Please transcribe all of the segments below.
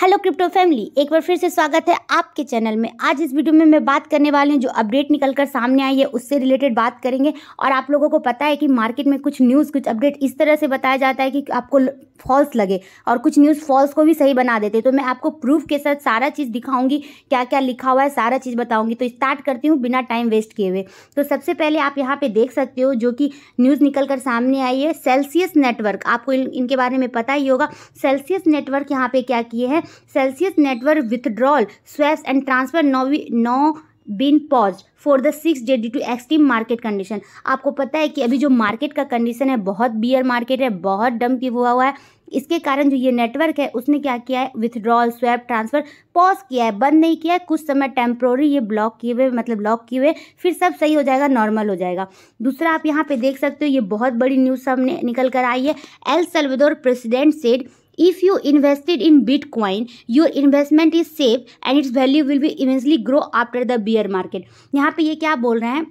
hello crypto family एक बार फिर से स्वागत है आपके चैनल में आज इस वीडियो में मैं बात करने वाली हूँ जो अपडेट निकलकर सामने आई है उससे रिलेटेड बात करेंगे और आप लोगों को पता है कि मार्केट में कुछ न्यूज़ कुछ अपडेट इस तरह से बताया जाता है कि आपको फॉल्स लगे और कुछ न्यूज़ फॉल्स को भी सही बना देते तो मैं आपको प्रूफ के साथ सारा चीज़ दिखाऊंगी क्या क्या लिखा हुआ है सारा चीज़ बताऊँगी तो स्टार्ट करती हूँ बिना टाइम वेस्ट किए हुए तो सबसे पहले आप यहाँ पर देख सकते हो जो कि न्यूज़ निकल कर सामने आई है सेल्सियस नेटवर्क आपको इनके बारे में पता ही होगा सेल्सियस नेटवर्क यहाँ पर क्या किए हैं Celsius network withdrawal swaps and transfer now no been pause for the six day due to extreme market condition आपको पता है कि अभी जो मार्केट का कंडीशन है बहुत बियर मार्केट है बहुत डम की हुआ हुआ है इसके कारण जो ये नेटवर्क है उसने क्या किया है विथड्रॉल स्वैप ट्रांसफ़र पॉज किया है बंद नहीं किया है कुछ समय टेम्प्रोरी ये ब्लॉक किए हुए मतलब लॉक किए हुए फिर सब सही हो जाएगा नॉर्मल हो जाएगा दूसरा आप यहाँ पे देख सकते हो ये बहुत बड़ी न्यूज़ सामने निकल कर आई है El Salvador president said if you invested in bitcoin your investment is safe and its value will be immensely grow after the bear market यहाँ पे ये क्या बोल रहे हैं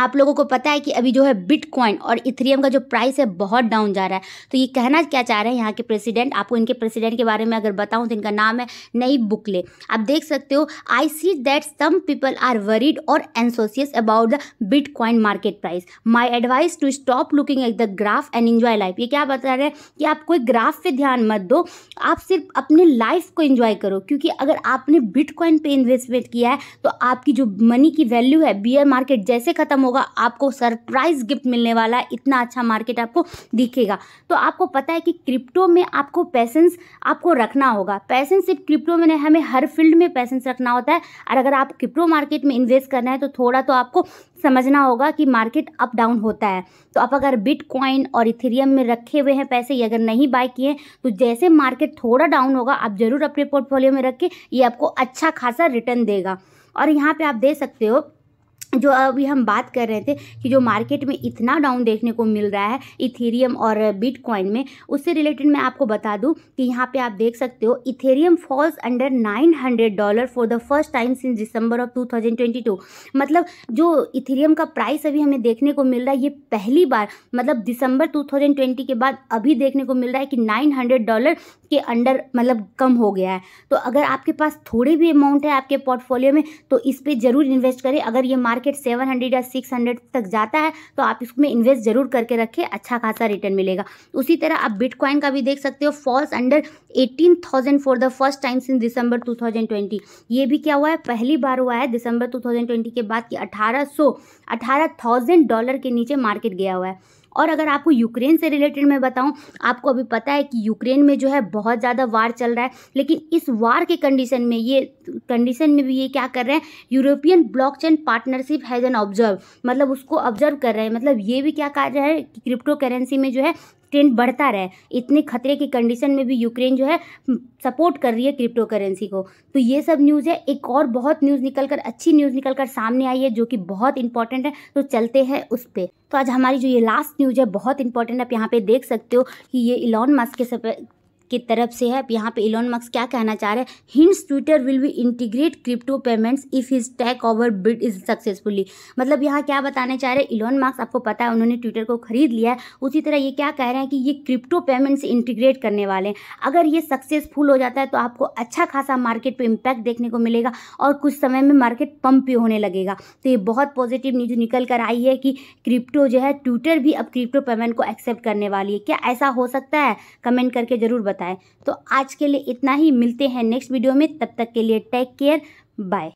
आप लोगों को पता है कि अभी जो है बिटकॉइन और इथेरियम का जो प्राइस है बहुत डाउन जा रहा है तो ये कहना क्या चाह रहे हैं यहाँ के प्रेसिडेंट आपको इनके प्रेसिडेंट के बारे में अगर बताऊँ तो इनका नाम है नई बुकले आप देख सकते हो I see that some people are worried और anxious about the bitcoin market price my advice to stop looking at the graph and enjoy life ये क्या बता रहे हैं कि आप कोई ग्राफ पे ध्यान मत दो आप सिर्फ अपने लाइफ को इन्जॉय करो क्योंकि अगर आपने बिटकॉइन पे इन्वेस्टमेंट किया है तो आपकी जो मनी की वैल्यू है बियर मार्केट जैसे खत्म होगा आपको सरप्राइज गिफ्ट मिलने वाला है इतना अच्छा मार्केट आपको दिखेगा तो आपको पता है कि क्रिप्टो में आपको पैसेंस आपको रखना होगा पैसेंस सिर्फ क्रिप्टो में नहीं हमें हर फील्ड में पैसेंस रखना होता है और अगर आप क्रिप्टो मार्केट में इन्वेस्ट करना है तो थोड़ा तो आपको समझना होगा कि मार्केट अप डाउन होता है तो आप अगर बिटकॉइन और इथेरियम में रखे हुए हैं पैसे ये अगर नहीं बाय किए तो जैसे मार्केट थोड़ा डाउन होगा आप ज़रूर अपने पोर्टफोलियो में रखें ये आपको अच्छा खासा रिटर्न देगा और यहाँ पे आप दे सकते हो जो अभी हम बात कर रहे थे कि जो मार्केट में इतना डाउन देखने को मिल रहा है इथेरियम और बिटकॉइन में उससे रिलेटेड मैं आपको बता दूं कि यहाँ पे आप देख सकते हो Ethereum falls under 900 dollar for the first time since December of 2022 मतलब जो इथेरियम का प्राइस अभी हमें देखने को मिल रहा है ये पहली बार मतलब दिसंबर टू के बाद अभी देखने को मिल रहा है कि नाइन डॉलर के अंडर मतलब कम हो गया है तो अगर आपके पास थोड़े भी अमाउंट है आपके पोर्टफोलियो में तो इस पर ज़रूर इन्वेस्ट करें अगर ये मार्केट सेवन हंड्रेड या सिक्स हंड्रेड तक जाता है तो आप इसमें इन्वेस्ट ज़रूर करके रखें अच्छा खासा रिटर्न मिलेगा उसी तरह आप बिटकॉइन का भी देख सकते हो falls under eighteen thousand for the first time since December two thousand twenty ये भी क्या हुआ है पहली बार हुआ है दिसंबर टू थाउजेंड ट्वेंटी के बाद कि अठारह सौ अठारह थाउजेंड डॉलर के नीचे मार्केट गया हुआ है और अगर आपको यूक्रेन से रिलेटेड मैं बताऊँ आपको अभी पता है कि यूक्रेन में जो है बहुत ज़्यादा वार चल रहा है लेकिन इस वार के कंडीशन में ये कंडीशन में भी ये क्या कर रहे हैं European blockchain partnership has an observe मतलब उसको ऑब्जर्व कर रहे हैं मतलब ये भी क्या कर रहा है कि क्रिप्टो करेंसी में जो है ट्रेंड बढ़ता रहे इतने खतरे की कंडीशन में भी यूक्रेन जो है सपोर्ट हम्म, कर रही है क्रिप्टो करेंसी को तो ये सब न्यूज़ है एक और बहुत न्यूज़ निकल कर अच्छी न्यूज़ निकल कर सामने आई है जो कि बहुत इंपॉर्टेंट है तो चलते हैं उस पर तो आज हमारी जो ये लास्ट न्यूज़ है बहुत इंपॉर्टेंट आप यहाँ पे देख सकते हो कि ये इलॉन मस्क के की तरफ से है यहाँ पे इलोन मक्स क्या कहना चाह रहे हैं hence Twitter will be integrate crypto payments if his take over bid is successfully मतलब यहाँ क्या बताने चाह रहे हैं इलोन मक्स आपको पता है उन्होंने ट्विटर को खरीद लिया है उसी तरह ये क्या कह रहे हैं कि ये क्रिप्टो पेमेंट्स इंटीग्रेट करने वाले हैं अगर ये सक्सेसफुल हो जाता है तो आपको अच्छा खासा मार्केट पर इम्पैक्ट देखने को मिलेगा और कुछ समय में मार्केट पम्प भी होने लगेगा तो ये बहुत पॉजिटिव न्यूज निकल कर आई है कि क्रिप्टो जो है ट्विटर भी अब क्रिप्टो पेमेंट को एक्सेप्ट करने वाली है क्या ऐसा हो सकता है कमेंट करके ज़रूर बता बताएं तो आज के लिए इतना ही मिलते हैं नेक्स्ट वीडियो में तब तक के लिए टेक केयर बाय